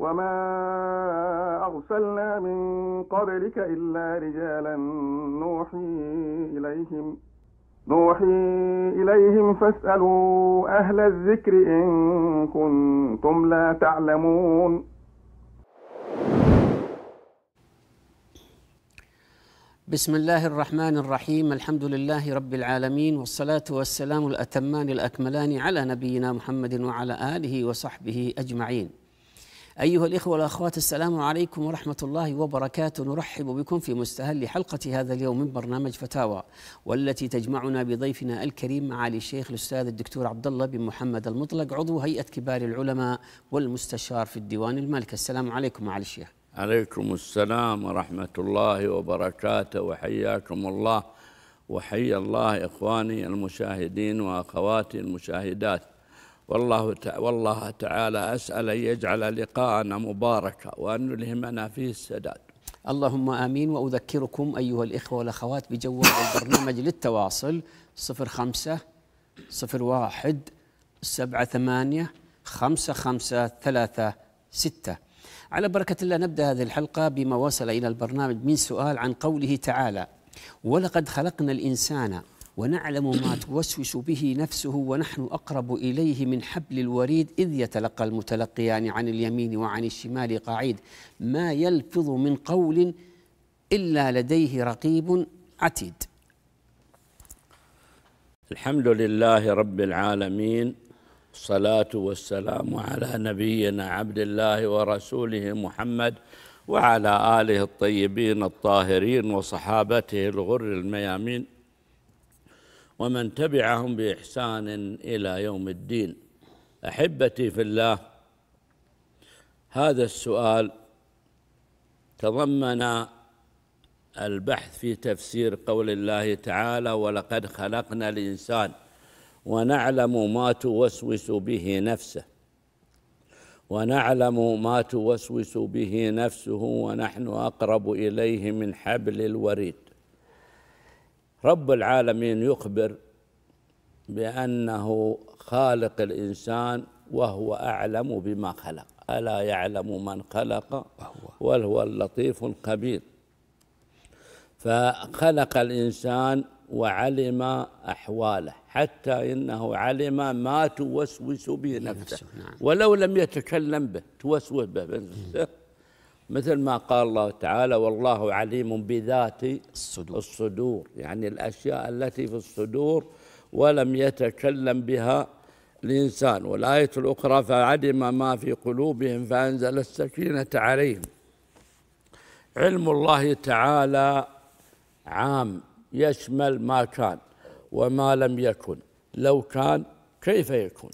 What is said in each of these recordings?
وما أرسلنا من قبلك إلا رجالا نوحي إليهم نوحي إليهم فاسألوا أهل الذكر إن كنتم لا تعلمون بسم الله الرحمن الرحيم الحمد لله رب العالمين والصلاة والسلام الأتمان الأكملان على نبينا محمد وعلى آله وصحبه أجمعين أيها الإخوة والأخوات السلام عليكم ورحمة الله وبركاته نرحب بكم في مستهل حلقة هذا اليوم من برنامج فتاوى والتي تجمعنا بضيفنا الكريم معالي الشيخ الأستاذ الدكتور عبد الله بن محمد المطلق عضو هيئة كبار العلماء والمستشار في الديوان الملكي السلام عليكم معالي الشيخ عليكم السلام ورحمة الله وبركاته وحياكم الله وحيا الله إخواني المشاهدين وأخواتي المشاهدات والله والله تعالى أسأل أن يجعل لقاءنا مباركا وأن يلهمنا فيه السداد اللهم آمين وأذكركم أيها الإخوة والأخوات بجوال البرنامج للتواصل 05 01 78 5536 على بركة الله نبدأ هذه الحلقة بما وصل إلى البرنامج من سؤال عن قوله تعالى ولقد خلقنا الإنسان ونعلم ما توسوس به نفسه ونحن أقرب إليه من حبل الوريد إذ يتلقى المتلقيان عن اليمين وعن الشمال قعيد ما يلفظ من قول إلا لديه رقيب عتيد الحمد لله رب العالمين الصلاة والسلام على نبينا عبد الله ورسوله محمد وعلى آله الطيبين الطاهرين وصحابته الغر الميامين ومن تبعهم باحسان الى يوم الدين احبتي في الله هذا السؤال تضمن البحث في تفسير قول الله تعالى ولقد خلقنا الانسان ونعلم ما توسوس به نفسه ونعلم ما توسوس به نفسه ونحن اقرب اليه من حبل الوريد رب العالمين يخبر بأنه خالق الإنسان وهو أعلم بما خلق ألا يعلم من خلق وهو اللطيف الخبير فخلق الإنسان وعلم أحواله حتى إنه علم ما توسوس به نفسه نعم. ولو لم يتكلم به توسوس به مثل ما قال الله تعالى والله عليم بذات الصدور, الصدور يعني الأشياء التي في الصدور ولم يتكلم بها الإنسان والآية الأخرى فعلم ما في قلوبهم فأنزل السكينة عليهم علم الله تعالى عام يشمل ما كان وما لم يكن لو كان كيف يكون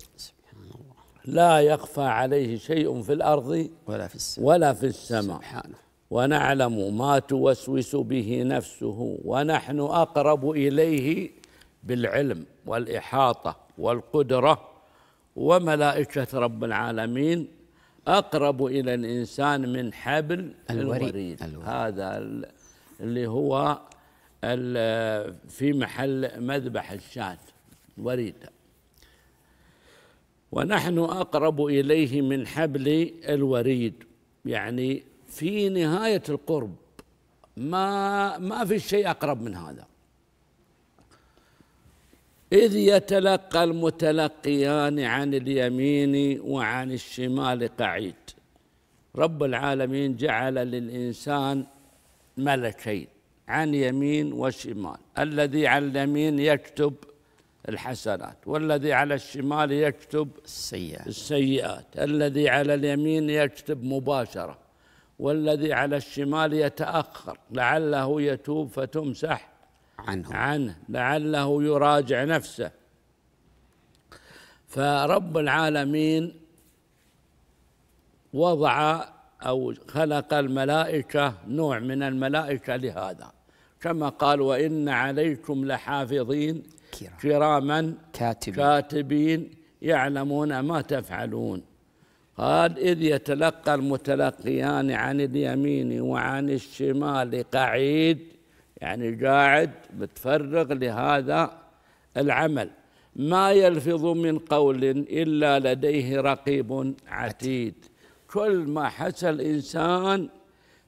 لا يخفى عليه شيء في الارض ولا في السماء ولا في السماء سبحانه ونعلم ما توسوس به نفسه ونحن اقرب اليه بالعلم والاحاطه والقدره وملائكه رب العالمين اقرب الى الانسان من حبل الوريد, الوريد. الوريد. هذا اللي هو في محل مذبح الشاة الوريد ونحن اقرب اليه من حبل الوريد يعني في نهايه القرب ما ما في شيء اقرب من هذا إذ يتلقى المتلقيان عن اليمين وعن الشمال قعيد رب العالمين جعل للإنسان ملكين عن يمين وشمال الذي على اليمين يكتب الحسنات والذي على الشمال يكتب السيئات السيئات الذي على اليمين يكتب مباشرة والذي على الشمال يتأخر لعله يتوب فتمسح عنه عنه لعله يراجع نفسه فرب العالمين وضع أو خلق الملائكة نوع من الملائكة لهذا كما قال وإن عليكم لحافظين كراما كاتبين, كاتبين يعلمون ما تفعلون قال إذ يتلقى المتلقيان عن اليمين وعن الشمال قعيد يعني قاعد متفرغ لهذا العمل ما يلفظ من قول إلا لديه رقيب عتيد كل ما حس الإنسان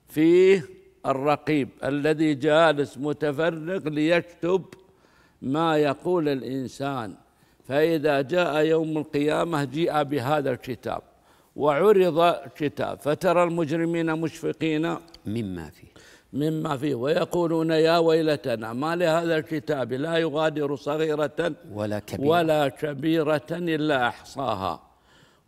فيه الرقيب الذي جالس متفرغ ليكتب ما يقول الإنسان فإذا جاء يوم القيامة جيء بهذا الكتاب وعرض كتاب فترى المجرمين مشفقين مما فيه مما فيه ويقولون يا ويلتنا ما لهذا الكتاب لا يغادر صغيرة ولا كبيرة, ولا كبيرة إلا أحصاها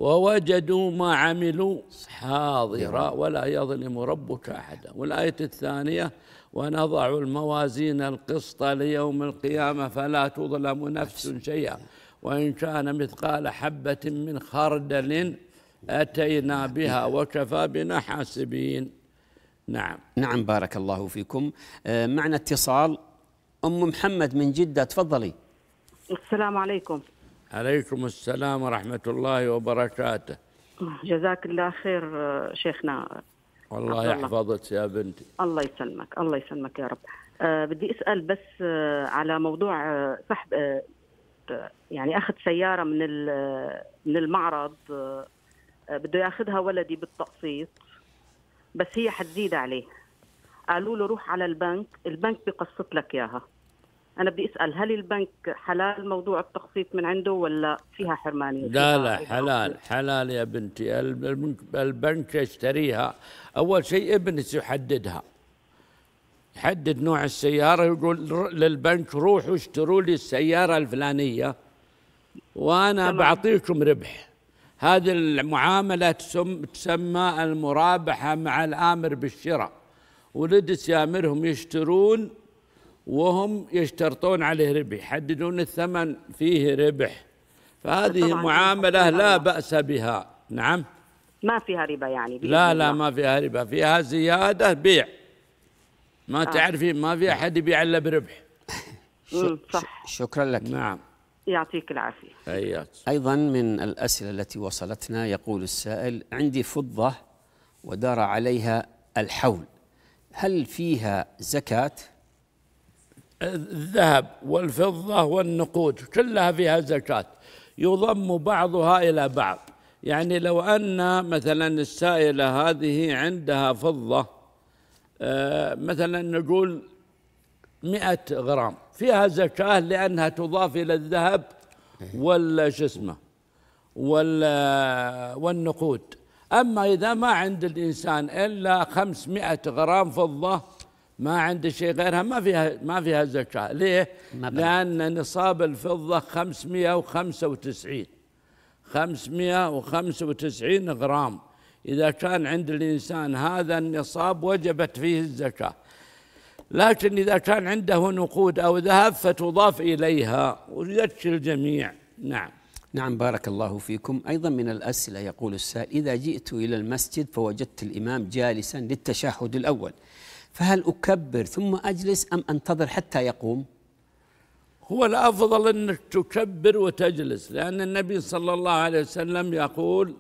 ووجدوا ما عملوا حاضرا ولا يظلم ربك احدا والايه الثانيه ونضع الموازين القسط ليوم القيامه فلا تظلم نفس شيئا وان كان مثقال حبه من خردل اتينا بها نعم. وكفى بنا حاسبين نعم نعم بارك الله فيكم آه، معنا اتصال ام محمد من جده تفضلي السلام عليكم عليكم السلام ورحمة الله وبركاته جزاك الله خير شيخنا والله يحفظك يا بنتي الله يسلمك الله يسلمك يا رب أه بدي اسال بس آه، على موضوع آه، سحب آه، يعني اخذ سياره من من المعرض بده ياخذها ولدي بالتقسيط بس هي حتزيد عليه قالوا له روح على البنك البنك بقسط لك اياها انا بدي اسال هل البنك حلال موضوع التخصيص من عنده ولا فيها حرمانيه؟ لا لا حلال حلال يا بنتي البنك يشتريها اول شيء ابنك يحددها يحدد نوع السياره يقول للبنك روحوا اشتروا لي السياره الفلانيه وانا تمام. بعطيكم ربح هذه المعامله تسم تسمى المرابحه مع الامر بالشراء ولدت يامرهم يشترون وهم يشترطون عليه ربح يحددون الثمن فيه ربح فهذه معاملة لا بأس بها نعم ما فيها ربا يعني لا لا ما فيها ربا فيها زيادة بيع ما آه. تعرفين ما في أحد يبيع إلا بربح صح شكرا لك نعم يعطيك العافية حياك أيضا من الأسئلة التي وصلتنا يقول السائل عندي فضة ودار عليها الحول هل فيها زكاة؟ الذهب والفضة والنقود كلها فيها زكاة يضم بعضها إلى بعض يعني لو أن مثلا السائلة هذه عندها فضة آه، مثلا نقول مئة غرام فيها زكاة لأنها تضاف إلى الذهب والجسمة اسمه والنقود أما إذا ما عند الإنسان إلا خمسمائة غرام فضة ما عندي شيء غيرها ما فيها ما فيها زكاة ليه؟ لأن نصاب الفضة 595 595 غرام إذا كان عند الإنسان هذا النصاب وجبت فيه الزكاة لكن إذا كان عنده نقود أو ذهب فتضاف إليها ويزكي الجميع نعم نعم بارك الله فيكم أيضا من الأسئلة يقول السائل إذا جئت إلى المسجد فوجدت الإمام جالسا للتشهد الأول فهل أكبر ثم أجلس أم أنتظر حتى يقوم هو الأفضل أنك تكبر وتجلس لأن النبي صلى الله عليه وسلم يقول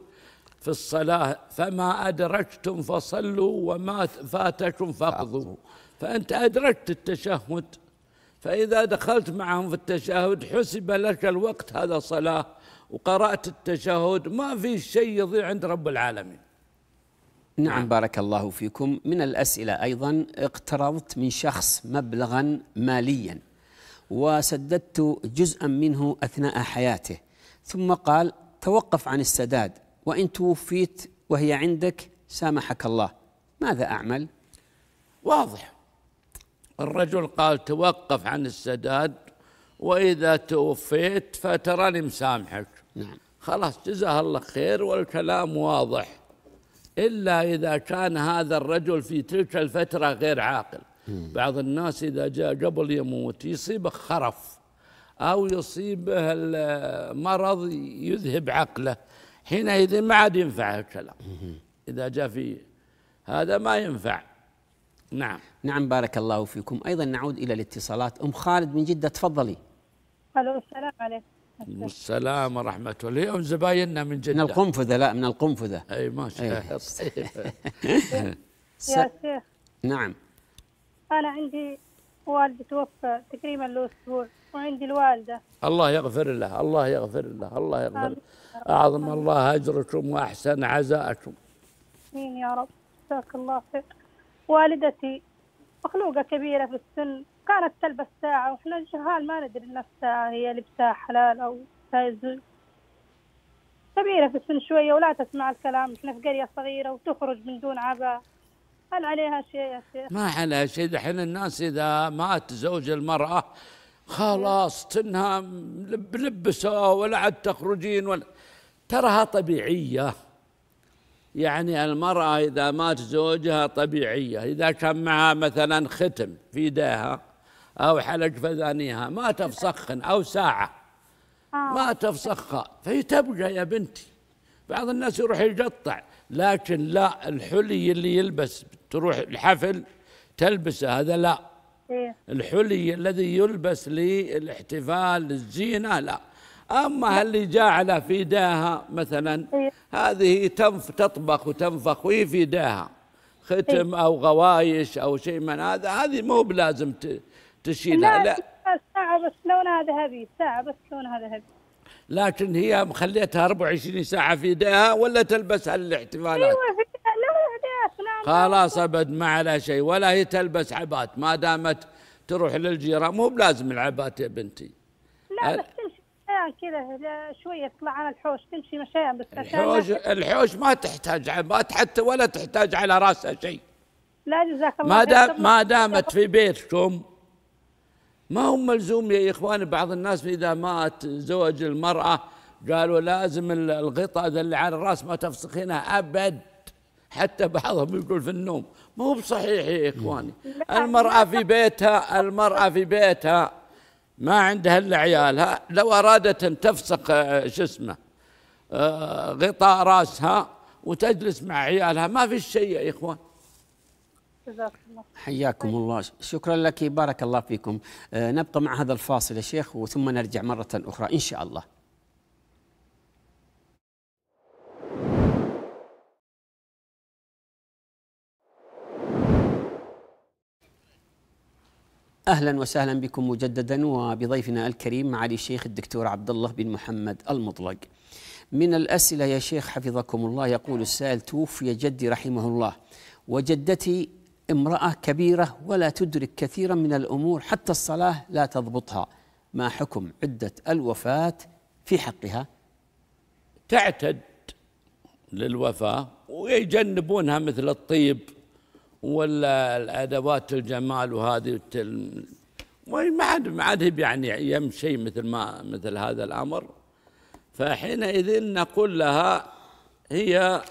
في الصلاة فما أدركتم فصلوا وما فاتكم فاقضوا فأنت أدركت التشهد فإذا دخلت معهم في التشهد حسب لك الوقت هذا صلاة وقرأت التشهد ما في شيء يضيع عند رب العالمين نعم, بارك الله فيكم من الأسئلة أيضا اقترضت من شخص مبلغا ماليا وسددت جزءا منه أثناء حياته ثم قال توقف عن السداد وإن توفيت وهي عندك سامحك الله ماذا أعمل؟ واضح الرجل قال توقف عن السداد وإذا توفيت فتراني مسامحك نعم خلاص جزاه الله خير والكلام واضح إلا إذا كان هذا الرجل في تلك الفترة غير عاقل بعض الناس إذا جاء قبل يموت يصيبه خرف أو يصيبه المرض يذهب عقله حينئذ ما عاد ينفع الكلام إذا جاء في هذا ما ينفع نعم نعم بارك الله فيكم أيضا نعود إلى الاتصالات أم خالد من جدة تفضلي ألو السلام عليكم والسلام ورحمة الله اليوم زبايننا من جدة من القنفذة لا من القنفذة أي ما شاء إيه. الله يا شيخ نعم أنا عندي والدي توفى تقريبا له أسبوع وعندي الوالدة الله يغفر لها الله يغفر لها الله يغفر لها. أعظم الله أجركم وأحسن عزاءكم آمين يا رب جزاك الله خير والدتي مخلوقة كبيرة في السن كانت تلبس ساعة وإحنا الجهال ما ندري إن الساعة هي لبسها حلال أو تزوج كبيرة في السن شوية ولا تسمع الكلام إحنا في قرية صغيرة وتخرج من دون عباء هل عليها شيء يا شيخ؟ ما عليها شيء دحين الناس إذا مات زوج المرأة خلاص تنها بلبسة ولا عاد تخرجين ولا تراها طبيعية يعني المرأة إذا مات زوجها طبيعية إذا كان معها مثلا ختم في يديها أو حلق فزانيها ما تفسخن أو ساعة آه. ما تفسخها فهي تبقى يا بنتي بعض الناس يروح يقطع لكن لا الحلي اللي يلبس تروح الحفل تلبسه هذا لا إيه. الحلي الذي يلبس للاحتفال الزينة لا أما اللي جعله في داها مثلا إيه. هذه تنف تطبخ وتنفخ وهي في داها ختم إيه. أو غوايش أو شيء من هذا هذه مو بلازم تشيلها لا, لا ساعة بس لونها ذهبي ساعة بس لونها ذهبي لكن هي مخليتها 24 ساعة في ايديها ولا تلبسها للاحتفالات؟ ايوه خلاص ابد ما على شيء ولا هي تلبس عبات ما دامت تروح للجيران مو بلازم العبات يا بنتي لا أه. بس تمشي كذا شويه تطلع على الحوش تمشي مشيان بس الحوش الحوش ما تحتاج عبات حتى ولا تحتاج على راسها شيء لا جزاك الله ما دام ما دامت في بيتكم ما هو ملزوم يا إخواني بعض الناس إذا مات زوج المرأة قالوا لازم الغطاء ذا اللي على الراس ما تفسخينها ابد حتى بعضهم يقول في النوم ما هو بصحيح يا اخواني المراه في بيتها المراه في بيتها ما عندها الا عيالها لو ارادت ان تفسخ آه، شو اسمه آه، غطاء راسها وتجلس مع عيالها ما في شيء يا اخوان جزاك الله حياكم طيب. الله شكرا لك بارك الله فيكم آه نبقى مع هذا الفاصل يا شيخ وثم نرجع مرة أخرى إن شاء الله اهلا وسهلا بكم مجددا وبضيفنا الكريم معالي الشيخ الدكتور عبد الله بن محمد المطلق. من الاسئله يا شيخ حفظكم الله يقول السائل توفي جدي رحمه الله وجدتي امرأة كبيرة ولا تدرك كثيرا من الأمور حتى الصلاة لا تضبطها ما حكم عدة الوفاة في حقها تعتد للوفاة ويجنبونها مثل الطيب ولا الأدوات الجمال وهذه التل... ما عاد ما عاد يعني يمشي مثل ما مثل هذا الأمر فحينئذ نقول لها هي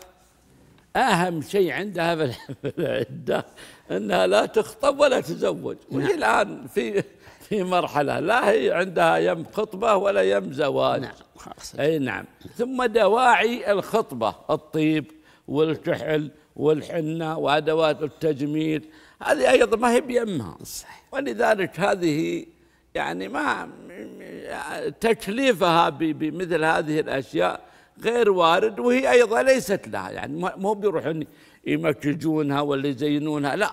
أهم شيء عندها في العدة أنها لا تخطب ولا تزوج نعم. وهي الآن في في مرحلة لا هي عندها يم خطبة ولا يم زواج نعم خلاص أي نعم ثم دواعي الخطبة الطيب والكحل والحنة وأدوات التجميل هذه أيضا ما هي بيمها صحيح. ولذلك هذه يعني ما تكليفها بمثل هذه الأشياء غير وارد وهي أيضا ليست لها يعني مو بيروحون يمكجونها ولا يزينونها لا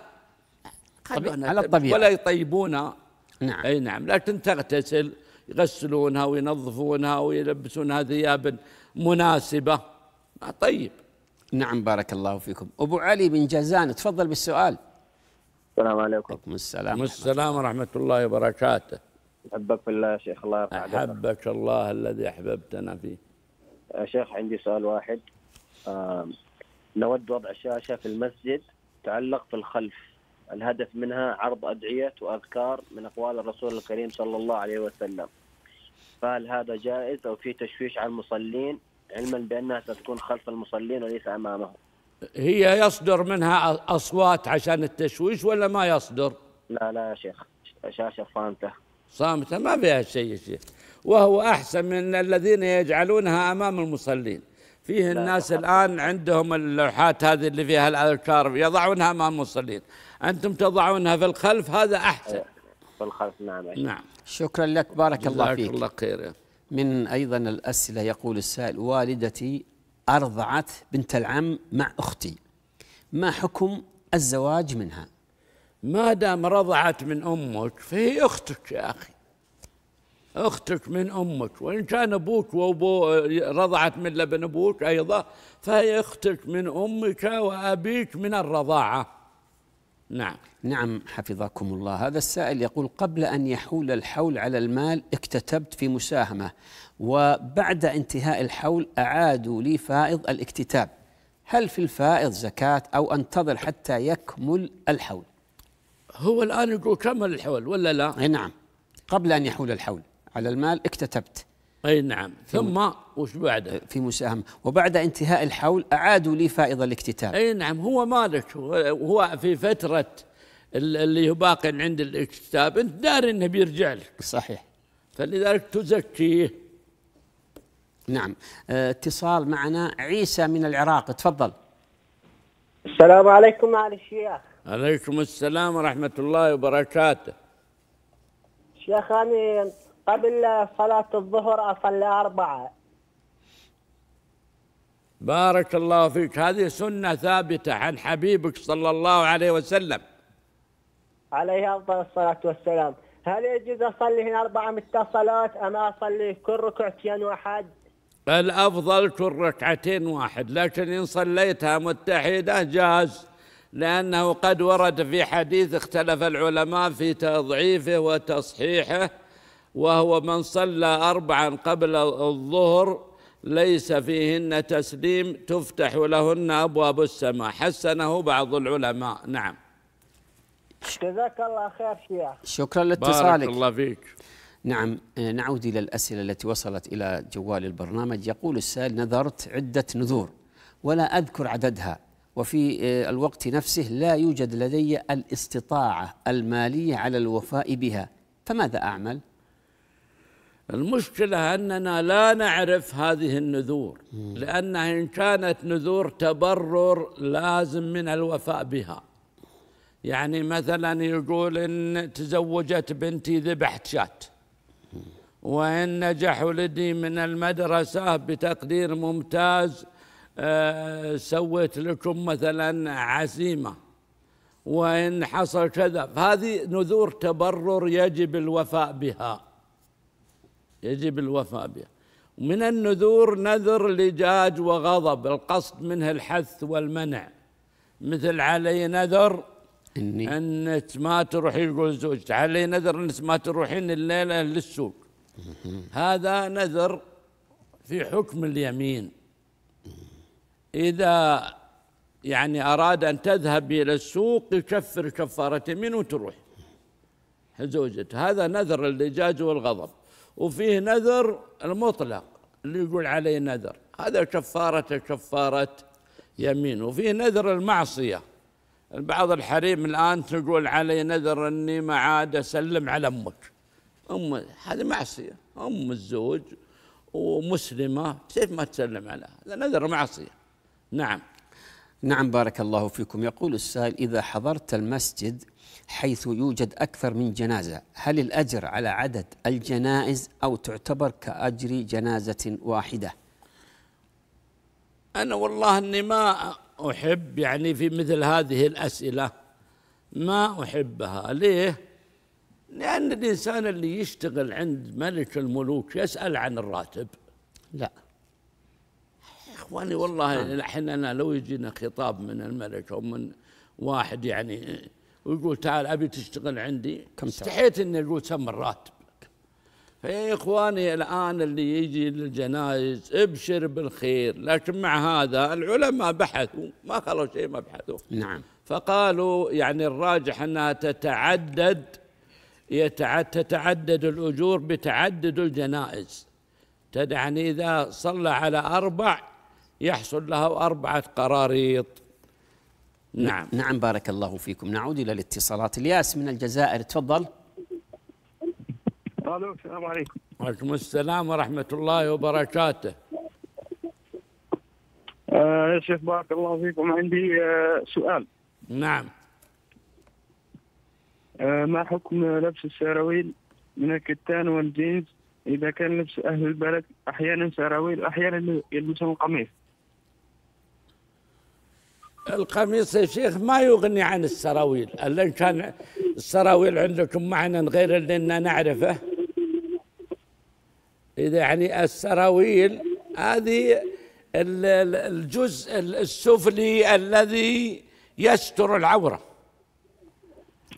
على الطبيعة ولا يطيبونها نعم أي نعم لكن تغتسل يغسلونها وينظفونها ويلبسونها ثياب مناسبة آه، طيب نعم بارك الله فيكم أبو علي بن جازان تفضل بالسؤال السلام عليكم وعليكم السلام السلام ورحمة الله وبركاته أحبك في الله يا شيخ الله يرفع أحبك الله الذي أحببتنا فيه آه، شيخ عندي سؤال واحد نود وضع شاشه في المسجد تعلق في الخلف الهدف منها عرض ادعيه واذكار من اقوال الرسول الكريم صلى الله عليه وسلم فهل هذا جائز او في تشويش على المصلين علما بانها ستكون خلف المصلين وليس امامهم هي يصدر منها اصوات عشان التشويش ولا ما يصدر لا لا يا شيخ شاشه فانته صامتة ما فيها شيء يا شيخ وهو أحسن من الذين يجعلونها أمام المصلين فيه الناس الآن عندهم اللوحات هذه اللي فيها الأذكار يضعونها أمام المصلين أنتم تضعونها في الخلف هذا أحسن أيوة، في الخلف نعم أيوة. نعم شكرا لك بارك الله فيك الله خير من أيضا الأسئلة يقول السائل والدتي أرضعت بنت العم مع أختي ما حكم الزواج منها ما دام رضعت من امك فهي اختك يا اخي اختك من امك وان كان ابوك وابو رضعت من لبن ابوك ايضا فهي اختك من امك وابيك من الرضاعه نعم نعم حفظكم الله هذا السائل يقول قبل أن يحول الحول على المال اكتتبت في مساهمة وبعد انتهاء الحول أعادوا لي فائض الاكتتاب هل في الفائض زكاة أو أنتظر حتى يكمل الحول هو الآن يقول كمل الحول ولا لا أي نعم قبل أن يحول الحول على المال اكتتبت أي نعم ثم وش بعده في مساهمة وبعد انتهاء الحول أعادوا لي فائض الاكتتاب أي نعم هو مالك هو في فترة اللي هو عند الاكتتاب أنت داري أنه بيرجع لك صحيح فلذلك تزكيه نعم اه اتصال معنا عيسى من العراق تفضل السلام عليكم معالي الشيخ عليكم السلام ورحمة الله وبركاته شيخ أمين قبل صلاة الظهر أصلي أربعة بارك الله فيك هذه سنة ثابتة عن حبيبك صلى الله عليه وسلم عليه أفضل الصلاة والسلام هل يجوز أصلي هنا أربعة متصلات أم أصلي كل ركعتين واحد الأفضل كل ركعتين واحد لكن إن صليتها متحدة جاز لأنه قد ورد في حديث اختلف العلماء في تضعيفه وتصحيحه وهو من صلى أربعا قبل الظهر ليس فيهن تسليم تفتح لهن أبواب السماء حسنه بعض العلماء نعم جزاك الله خير شيخ شكرا لاتصالك بارك الله فيك نعم آه، نعود إلى الأسئلة التي وصلت إلى جوال البرنامج يقول السائل نذرت عدة نذور ولا أذكر عددها وفي آه، الوقت نفسه لا يوجد لدي الاستطاعة المالية على الوفاء بها فماذا أعمل؟ المشكلة أننا لا نعرف هذه النذور لأنها إن كانت نذور تبرر لازم من الوفاء بها يعني مثلا يقول إن تزوجت بنتي ذبحت شات وإن نجح ولدي من المدرسة بتقدير ممتاز آه، سويت لكم مثلا عزيمة وإن حصل كذا فهذه نذور تبرر يجب الوفاء بها يجب الوفاء بها من النذور نذر لجاج وغضب القصد منه الحث والمنع مثل علي نذر إني. انك ما تروحي يقول زوجتي علي نذر انك ما تروحين الليله للسوق هذا نذر في حكم اليمين إذا يعني أراد أن تذهب إلى السوق يكفر كفارة يمين وتروح زوجته هذا نذر اللجاج والغضب وفيه نذر المطلق اللي يقول عليه نذر هذا كفارة كفارة يمين وفيه نذر المعصية بعض الحريم الآن تقول علي نذر أني ما عاد أسلم على أمك أم هذه معصية أم الزوج ومسلمة كيف ما تسلم على هذا نذر معصية نعم نعم بارك الله فيكم يقول السائل إذا حضرت المسجد حيث يوجد أكثر من جنازة هل الأجر على عدد الجنائز أو تعتبر كأجر جنازة واحدة أنا والله أني ما أحب يعني في مثل هذه الأسئلة ما أحبها ليه لأن الإنسان اللي يشتغل عند ملك الملوك يسأل عن الراتب لا إخواني والله نعم. الحين أنا لو يجينا خطاب من الملك أو من واحد يعني ويقول تعال أبي تشتغل عندي كم استحيت إني أقول سم الراتب فيا إيه إخواني الآن اللي يجي للجنائز ابشر بالخير لكن مع هذا العلماء بحثوا ما خلوا شيء ما بحثوا نعم فقالوا يعني الراجح أنها تتعدد تتعدد الأجور بتعدد الجنائز تدعني إذا صلى على أربع يحصل له أربعة قراريط نعم نعم بارك الله فيكم نعود إلى الاتصالات الياس من الجزائر تفضل الو السلام عليكم وعليكم السلام ورحمة الله وبركاته آه يا شيخ بارك الله فيكم عندي آه سؤال نعم آه ما حكم لبس السراويل من الكتان والجينز إذا كان لبس أهل البلد أحيانا سراويل أحيانا يلبسون قميص القميص يا شيخ ما يغني عن السراويل الا ان كان السراويل عندكم معنى غير اللي نعرفه اذا يعني السراويل هذه الجزء السفلي الذي يستر العوره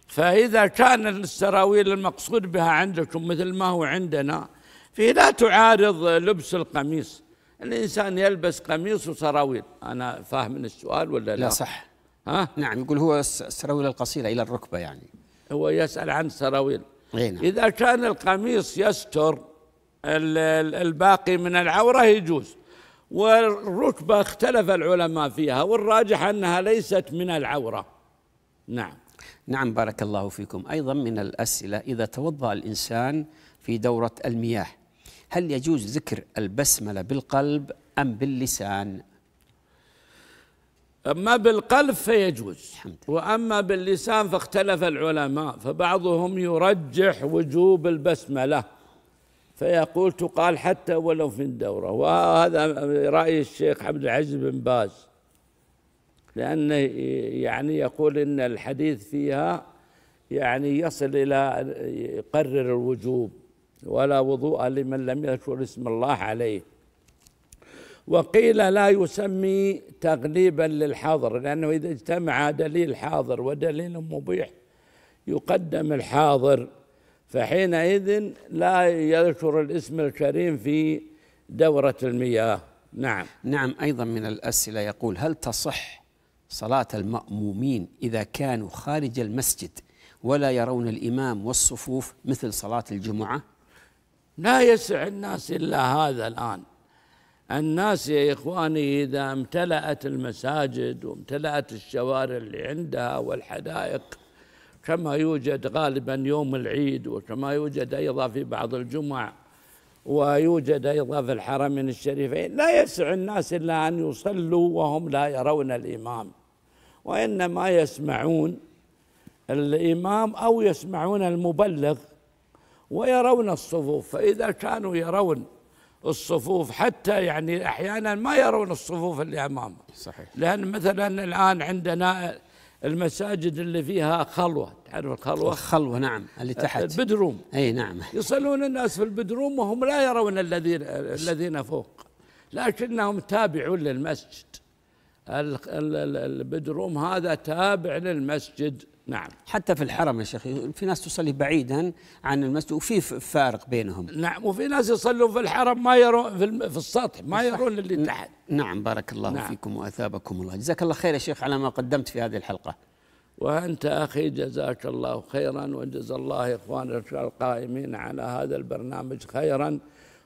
فاذا كان السراويل المقصود بها عندكم مثل ما هو عندنا فهي لا تعارض لبس القميص الإنسان يلبس قميص وسراويل أنا فاهم من السؤال ولا لا لا صح ها؟ نعم يقول هو السراويل القصيرة إلى الركبة يعني هو يسأل عن السراويل نعم. إذا كان القميص يستر الباقي من العورة يجوز والركبة اختلف العلماء فيها والراجح أنها ليست من العورة نعم نعم بارك الله فيكم أيضا من الأسئلة إذا توضأ الإنسان في دورة المياه هل يجوز ذكر البسملة بالقلب أم باللسان أما بالقلب فيجوز وأما باللسان فاختلف العلماء فبعضهم يرجح وجوب البسملة فيقول تقال حتى ولو في الدورة وهذا رأي الشيخ عبد العزيز بن باز لأنه يعني يقول إن الحديث فيها يعني يصل إلى يقرر الوجوب ولا وضوء لمن لم يذكر اسم الله عليه وقيل لا يسمي تغليبا للحاضر لأنه إذا اجتمع دليل حاضر ودليل مبيح يقدم الحاضر فحينئذ لا يذكر الاسم الكريم في دورة المياه نعم نعم أيضا من الأسئلة يقول هل تصح صلاة المأمومين إذا كانوا خارج المسجد ولا يرون الإمام والصفوف مثل صلاة الجمعة لا يسع الناس إلا هذا الآن الناس يا إخواني إذا امتلأت المساجد وامتلأت الشوارع اللي عندها والحدائق كما يوجد غالبا يوم العيد وكما يوجد أيضا في بعض الجمع ويوجد أيضا في الحرمين الشريفين لا يسع الناس إلا أن يصلوا وهم لا يرون الإمام وإنما يسمعون الإمام أو يسمعون المبلغ ويرون الصفوف فإذا كانوا يرون الصفوف حتى يعني أحيانا ما يرون الصفوف اللي أمامه صحيح لأن مثلا الآن عندنا المساجد اللي فيها خلوة تعرف الخلوة الخلوة نعم اللي تحت البدروم أي نعم يصلون الناس في البدروم وهم لا يرون الذين الذين فوق لكنهم تابعون للمسجد البدروم هذا تابع للمسجد نعم حتى في الحرم يا شيخ في ناس تصلي بعيدا عن المسجد وفي فارق بينهم نعم وفي ناس يصلون في الحرم ما يرون في, في السطح ما يرون اللي تحت نعم بارك الله نعم. فيكم واثابكم الله جزاك الله خير يا شيخ على ما قدمت في هذه الحلقه وانت اخي جزاك الله خيرا وجزا الله اخواننا القائمين على هذا البرنامج خيرا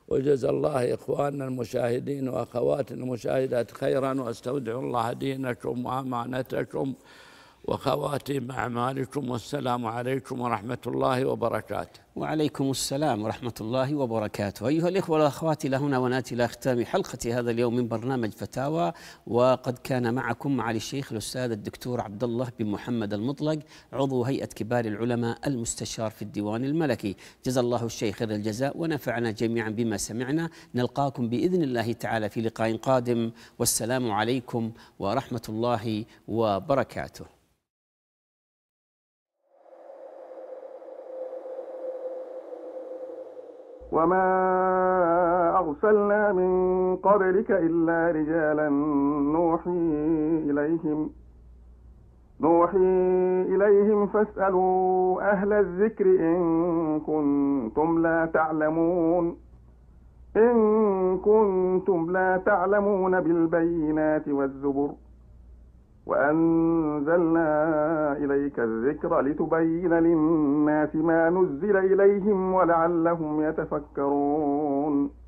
وجزا الله اخواننا المشاهدين واخواتنا المشاهدات خيرا واستودع الله دينكم وامانتكم وخواتم أعمالكم والسلام عليكم ورحمة الله وبركاته وعليكم السلام ورحمة الله وبركاته أيها الإخوة والأخوات إلى هنا ونأتي إلى ختام حلقة هذا اليوم من برنامج فتاوى وقد كان معكم معالي الشيخ الأستاذ الدكتور عبد الله بن محمد المطلق عضو هيئة كبار العلماء المستشار في الديوان الملكي جزا الله الشيخ خير الجزاء ونفعنا جميعا بما سمعنا نلقاكم بإذن الله تعالى في لقاء قادم والسلام عليكم ورحمة الله وبركاته وما أرسلنا من قبلك إلا رجالا نوحي إليهم نوحي إليهم فاسألوا أهل الذكر إن كنتم لا تعلمون إن كنتم لا تعلمون بالبينات والزبر وأنزلنا إليك الذكر لتبين للناس ما نزل إليهم ولعلهم يتفكرون